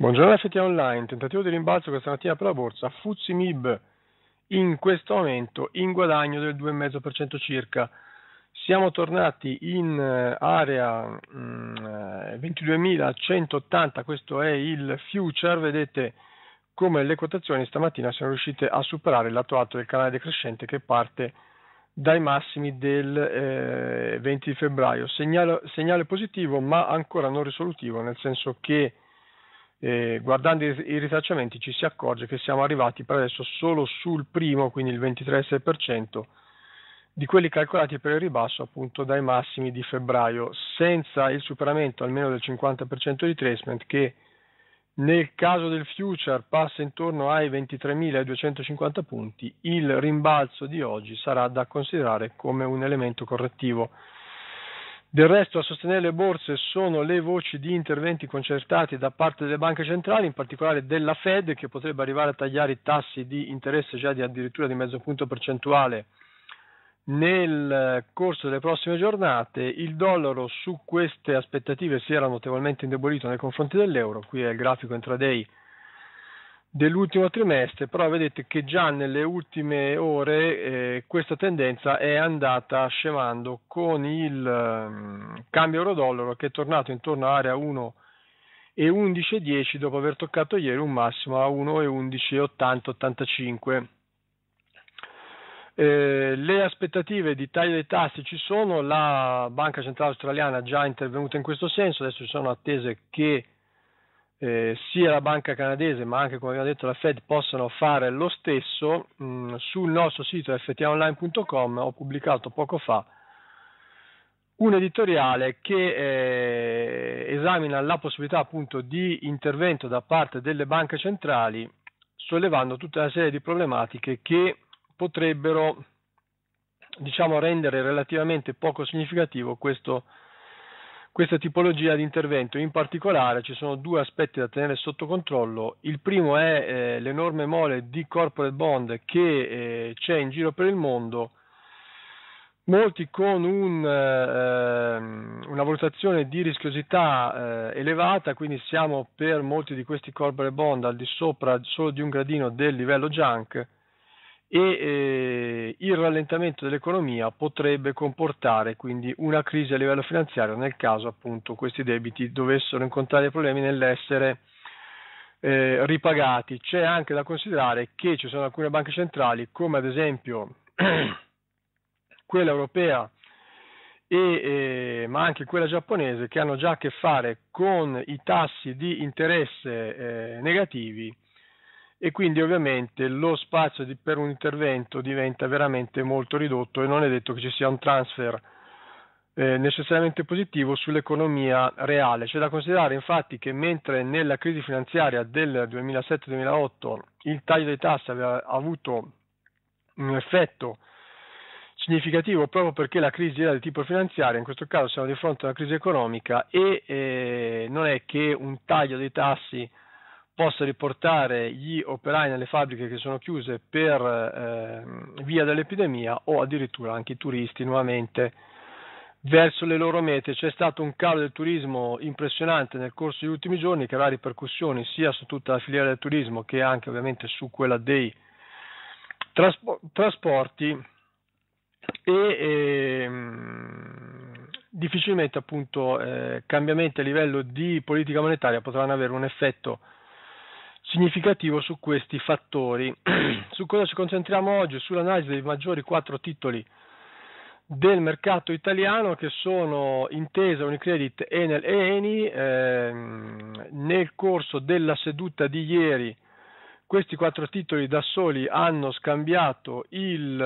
Buongiorno FT Online, tentativo di rimbalzo questa mattina per la borsa, Fuzzi Mib in questo momento in guadagno del 2,5% circa, siamo tornati in eh, area 22.180, mm, questo è il future, vedete come le quotazioni stamattina sono riuscite a superare il lato alto del canale decrescente che parte dai massimi del eh, 20 febbraio, segnale, segnale positivo ma ancora non risolutivo, nel senso che eh, guardando i, i risarciamenti ci si accorge che siamo arrivati per adesso solo sul primo, quindi il 23,6% di quelli calcolati per il ribasso appunto dai massimi di febbraio, senza il superamento almeno del 50% di tracement che nel caso del future passa intorno ai 23.250 punti, il rimbalzo di oggi sarà da considerare come un elemento correttivo. Del resto a sostenere le borse sono le voci di interventi concertati da parte delle banche centrali, in particolare della Fed, che potrebbe arrivare a tagliare i tassi di interesse già di addirittura di mezzo punto percentuale nel eh, corso delle prossime giornate. Il dollaro su queste aspettative si era notevolmente indebolito nei confronti dell'euro, qui è il grafico intraday dell'ultimo trimestre, però vedete che già nelle ultime ore eh, questa tendenza è andata scemando con il um, cambio euro-dollaro che è tornato intorno all'area 1,1110 dopo aver toccato ieri un massimo a 1,11,80-85. Eh, le aspettative di taglio dei tassi ci sono, la Banca Centrale Australiana è già intervenuta in questo senso, adesso ci sono attese che eh, sia la banca canadese ma anche come abbiamo detto la Fed possano fare lo stesso mh, mm, sul nostro sito ftonline.com ho pubblicato poco fa un editoriale che eh, esamina la possibilità appunto di intervento da parte delle banche centrali sollevando tutta una serie di problematiche che potrebbero diciamo rendere relativamente poco significativo questo questa tipologia di intervento. In particolare ci sono due aspetti da tenere sotto controllo. Il primo è eh, l'enorme mole di corporate bond che eh, c'è in giro per il mondo, molti con un, eh, una valutazione di rischiosità eh, elevata, quindi siamo per molti di questi corporate bond al di sopra solo di un gradino del livello junk e eh, il rallentamento dell'economia potrebbe comportare quindi una crisi a livello finanziario nel caso appunto questi debiti dovessero incontrare problemi nell'essere eh, ripagati. C'è anche da considerare che ci sono alcune banche centrali come ad esempio quella europea e, eh, ma anche quella giapponese che hanno già a che fare con i tassi di interesse eh, negativi e quindi ovviamente lo spazio di, per un intervento diventa veramente molto ridotto e non è detto che ci sia un transfer eh, necessariamente positivo sull'economia reale. C'è da considerare infatti che mentre nella crisi finanziaria del 2007-2008 il taglio dei tassi aveva avuto un effetto significativo proprio perché la crisi era di tipo finanziario, in questo caso siamo di fronte a una crisi economica e eh, non è che un taglio dei tassi possa riportare gli operai nelle fabbriche che sono chiuse per eh, via dell'epidemia o addirittura anche i turisti nuovamente verso le loro mete. C'è stato un calo del turismo impressionante nel corso degli ultimi giorni che avrà ripercussioni sia su tutta la filiera del turismo che anche ovviamente su quella dei traspo- trasporti e eh, difficilmente appunto eh, cambiamenti a livello di politica monetaria potranno avere un effetto significativo su questi fattori. su cosa ci concentriamo oggi? Sull'analisi dei maggiori quattro titoli del mercato italiano che sono Intesa, Unicredit, Enel e Eni. Eh, nel corso della seduta di ieri questi quattro titoli da soli hanno scambiato il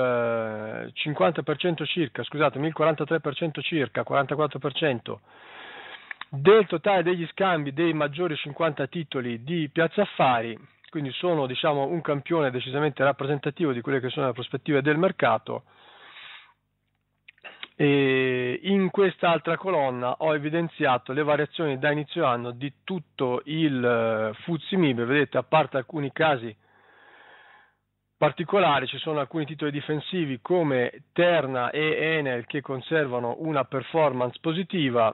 50% eh, circa, scusatemi, il 43% circa, 44% del totale degli scambi dei maggiori 50 titoli di Piazza Affari, quindi sono diciamo, un campione decisamente rappresentativo di quelle che sono le prospettive del mercato. E in quest'altra colonna ho evidenziato le variazioni da inizio anno di tutto il eh, Fuzzi MIB, vedete a parte alcuni casi particolari ci sono alcuni titoli difensivi come Terna e Enel che conservano una performance positiva,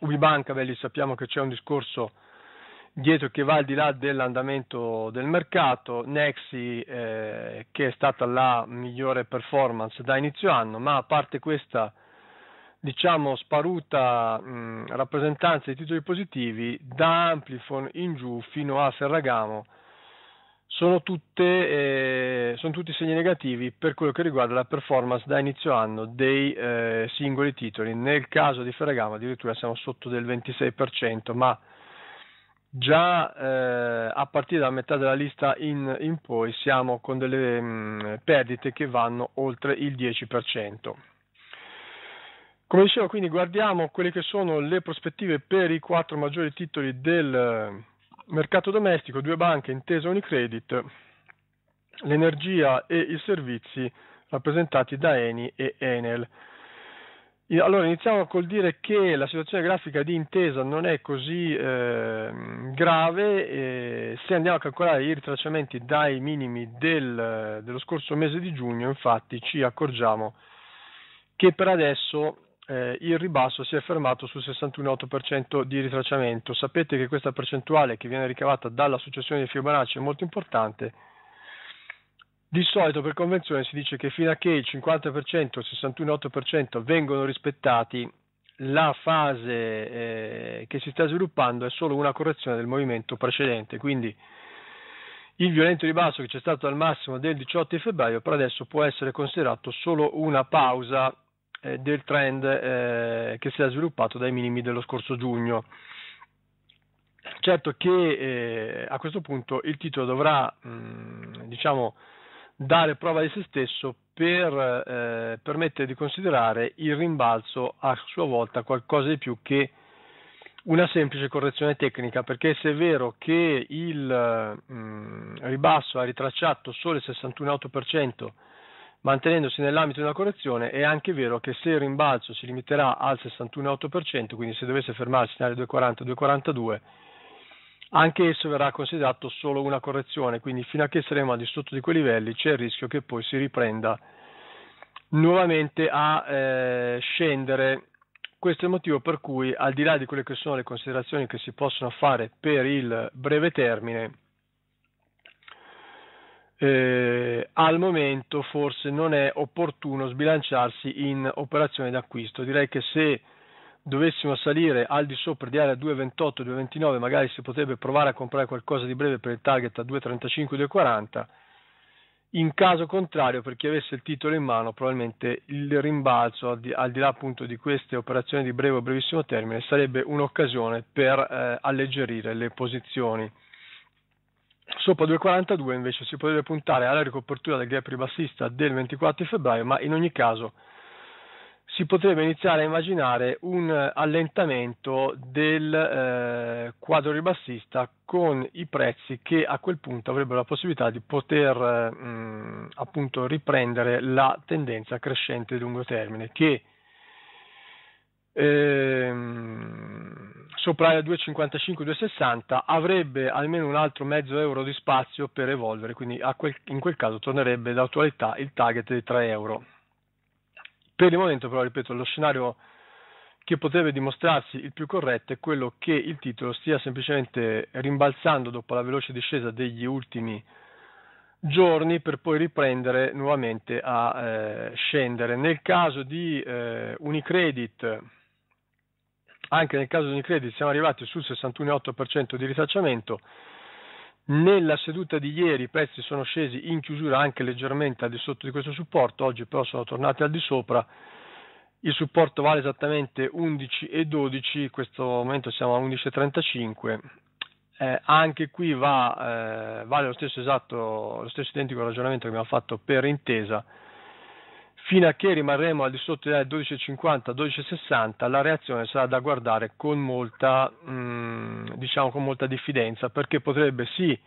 Ubibanca, beh, lì sappiamo che c'è un discorso dietro che va al di là dell'andamento del mercato, Nexi eh, che è stata la migliore performance da inizio anno, ma a parte questa diciamo sparuta mh, rappresentanza di titoli positivi da Amplifon in giù fino a Ferragamo sono, tutte, eh, sono tutti segni negativi per quello che riguarda la performance da inizio anno dei eh, singoli titoli. Nel caso di Ferragamo addirittura siamo sotto del 26%, ma già eh, a partire da metà della lista in, in poi siamo con delle mh, mm, perdite che vanno oltre il 10%. Come dicevo, quindi guardiamo quelle che sono le prospettive per i quattro maggiori titoli del mercato domestico, due banche, intesa Unicredit, l'energia e i servizi rappresentati da Eni e Enel. Allora iniziamo col dire che la situazione grafica di intesa non è così eh, grave, eh, se andiamo a calcolare i ritracciamenti dai minimi del, dello scorso mese di giugno infatti ci accorgiamo che per adesso eh, il ribasso si è fermato sul 61,8% di ritracciamento. Sapete che questa percentuale che viene ricavata dalla successione di Fibonacci è molto importante. Di solito per convenzione si dice che fino a che il 50% e il 61,8% vengono rispettati, la fase eh, che si sta sviluppando è solo una correzione del movimento precedente. Quindi il violento ribasso che c'è stato al massimo del 18 febbraio per adesso può essere considerato solo una pausa eh, del trend eh, che si è sviluppato dai minimi dello scorso giugno. Certo che eh, a questo punto il titolo dovrà mh, mm, diciamo, dare prova di se stesso per eh, permettere di considerare il rimbalzo a sua volta qualcosa di più che una semplice correzione tecnica, perché se è vero che il mh, mm, ribasso ha ritracciato solo il 61,8% mantenendosi nell'ambito di una correzione, è anche vero che se il rimbalzo si limiterà al 61,8%, quindi se dovesse fermarsi in 2,40-2,42, anche esso verrà considerato solo una correzione, quindi fino a che saremo al di sotto di quei livelli c'è il rischio che poi si riprenda nuovamente a eh, scendere. Questo è il motivo per cui, al di là di quelle che sono le considerazioni che si possono fare per il breve termine, eh, al momento forse non è opportuno sbilanciarsi in operazione d'acquisto. Direi che se dovessimo salire al di sopra di area 2,28, 2,29, magari si potrebbe provare a comprare qualcosa di breve per il target a 2,35, 2,40. In caso contrario, per chi avesse il titolo in mano, probabilmente il rimbalzo, al di, al di là appunto di queste operazioni di breve o brevissimo termine, sarebbe un'occasione per eh, alleggerire le posizioni. Sopra 2,42 invece si potrebbe puntare alla ricopertura del gap ribassista del 24 febbraio, ma in ogni caso si potrebbe iniziare a immaginare un allentamento del eh, quadro ribassista con i prezzi che a quel punto avrebbero la possibilità di poter mh, mm, appunto riprendere la tendenza crescente di lungo termine che ehm, sopra il 2,55-2,60 avrebbe almeno un altro mezzo euro di spazio per evolvere, quindi quel, in quel caso tornerebbe d'attualità il target di 3 euro. Per il momento però, ripeto, lo scenario che potrebbe dimostrarsi il più corretto è quello che il titolo stia semplicemente rimbalzando dopo la veloce discesa degli ultimi giorni per poi riprendere nuovamente a eh, scendere. Nel caso di eh, Unicredit anche nel caso di Unicredit siamo arrivati sul 61,8% di ritracciamento. Nella seduta di ieri i prezzi sono scesi in chiusura anche leggermente al di sotto di questo supporto, oggi però sono tornati al di sopra. Il supporto vale esattamente 11,12, in questo momento siamo a 11,35. Eh, anche qui va, eh, vale lo stesso esatto, lo stesso identico ragionamento che abbiamo fatto per intesa Fino a che rimarremo al di sotto delle 12,50, 12,60, la reazione sarà da guardare con molta, mh, mm, diciamo con molta diffidenza, perché potrebbe sì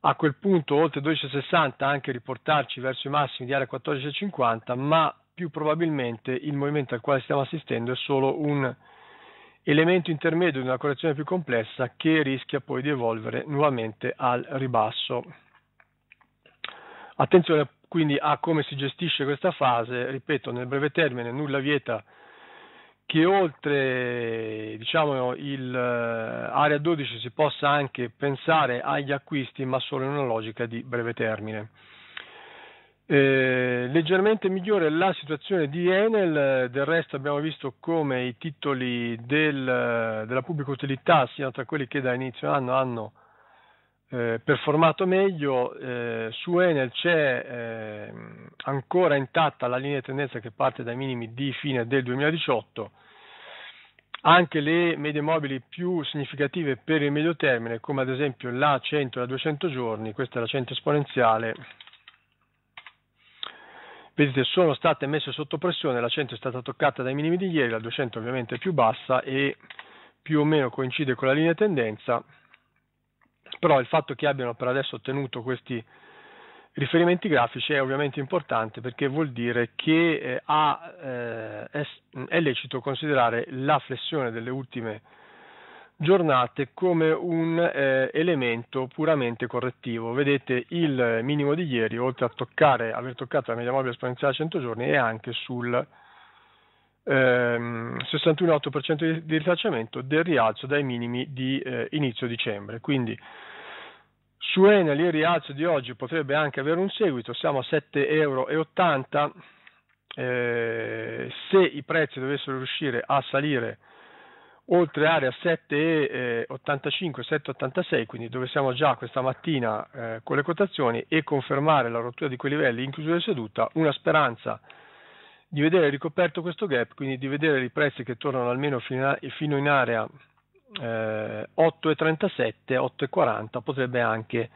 a quel punto oltre 12,60 anche riportarci verso i massimi di area 14,50, ma più probabilmente il movimento al quale stiamo assistendo è solo un elemento intermedio di una correzione più complessa che rischia poi di evolvere nuovamente al ribasso. Attenzione quindi a come si gestisce questa fase, ripeto, nel breve termine nulla vieta che oltre diciamo, l'area eh, 12 si possa anche pensare agli acquisti, ma solo in una logica di breve termine. Eh, leggermente migliore la situazione di Enel, del resto abbiamo visto come i titoli del, della pubblica utilità, siano tra quelli che da inizio anno hanno eh, performato meglio. Eh, su Enel c'è eh, ancora intatta la linea di tendenza che parte dai minimi di fine del 2018. Anche le medie mobili più significative per il medio termine, come ad esempio la 100 e la 200 giorni, questa è la 100 esponenziale, vedete sono state messe sotto pressione, la 100 è stata toccata dai minimi di ieri, la 200 ovviamente è più bassa e più o meno coincide con la linea di tendenza però il fatto che abbiano per adesso ottenuto questi riferimenti grafici è ovviamente importante perché vuol dire che eh, ha, eh, è, è, lecito considerare la flessione delle ultime giornate come un eh, elemento puramente correttivo. Vedete il minimo di ieri, oltre a toccare, aver toccato la media mobile esponenziale a 100 giorni, è anche sul ehm, 61,8% di, di ritracciamento del rialzo dai minimi di eh, inizio dicembre. Quindi su Enel il rialzo di oggi potrebbe anche avere un seguito, siamo a 7,80 euro. Eh, se i prezzi dovessero riuscire a salire oltre area 7,85-7,86, eh, quindi dove siamo già questa mattina eh, con le quotazioni e confermare la rottura di quei livelli in chiusura di seduta, una speranza di vedere ricoperto questo gap, quindi di vedere i prezzi che tornano almeno fino in area eh, 8,37, 8,40 potrebbe anche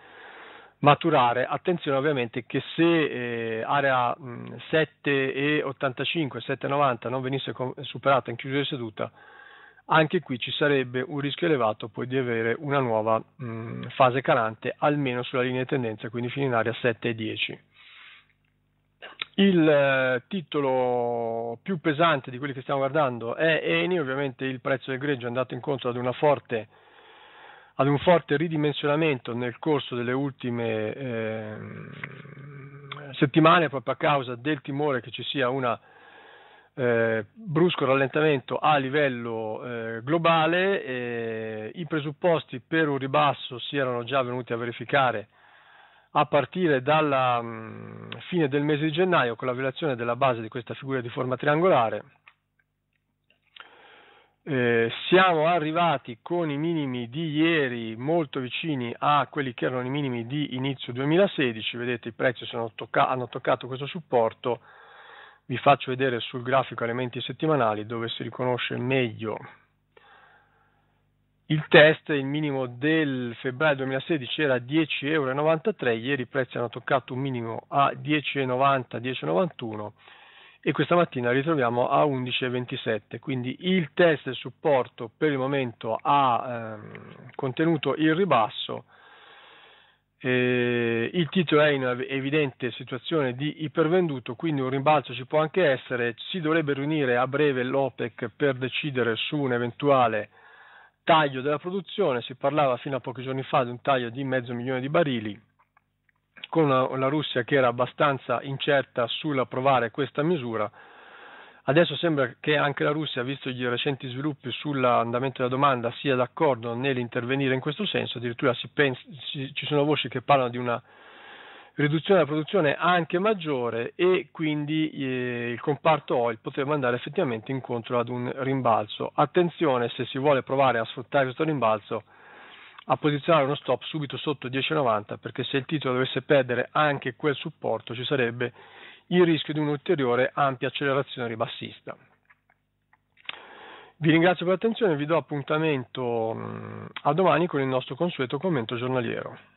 maturare. Attenzione ovviamente che se eh, area 7,85, 7,90 non venisse com- superata in chiusura di seduta, anche qui ci sarebbe un rischio elevato poi di avere una nuova mh, fase calante almeno sulla linea di tendenza, quindi fino in area 7,10. Il eh, titolo più pesante di quelli che stiamo guardando è Eni, ovviamente il prezzo del greggio è andato incontro ad, forte, ad un forte ridimensionamento nel corso delle ultime eh, settimane proprio a causa del timore che ci sia un eh, brusco rallentamento a livello eh, globale, eh, i presupposti per un ribasso si erano già venuti a verificare a partire dalla mm, fine del mese di gennaio con la violazione della base di questa figura di forma triangolare. Eh, siamo arrivati con i minimi di ieri molto vicini a quelli che erano i minimi di inizio 2016, vedete i prezzi tocca- hanno toccato questo supporto, vi faccio vedere sul grafico elementi settimanali dove si riconosce meglio il test, il minimo del febbraio 2016 era 10,93 euro, ieri i prezzi hanno toccato un minimo a 10,90, 10,91 e questa mattina ritroviamo a 11,27, quindi il test e supporto per il momento ha ehm, contenuto il ribasso, eh, il titolo è in evidente situazione di ipervenduto, quindi un rimbalzo ci può anche essere, si dovrebbe riunire a breve l'OPEC per decidere su un eventuale taglio della produzione, si parlava fino a pochi giorni fa di un taglio di mezzo milione di barili, con la Russia che era abbastanza incerta sull'approvare questa misura. Adesso sembra che anche la Russia, visto i recenti sviluppi sull'andamento della domanda, sia d'accordo nell'intervenire in questo senso, addirittura pensa, ci sono voci che parlano di una riduzione della produzione anche maggiore e quindi eh, il comparto oil potrebbe andare effettivamente incontro ad un rimbalzo. Attenzione se si vuole provare a sfruttare questo rimbalzo a posizionare uno stop subito sotto 10,90 perché se il titolo dovesse perdere anche quel supporto ci sarebbe il rischio di un'ulteriore ampia accelerazione ribassista. Vi ringrazio per l'attenzione e vi do appuntamento mm, a domani con il nostro consueto commento giornaliero.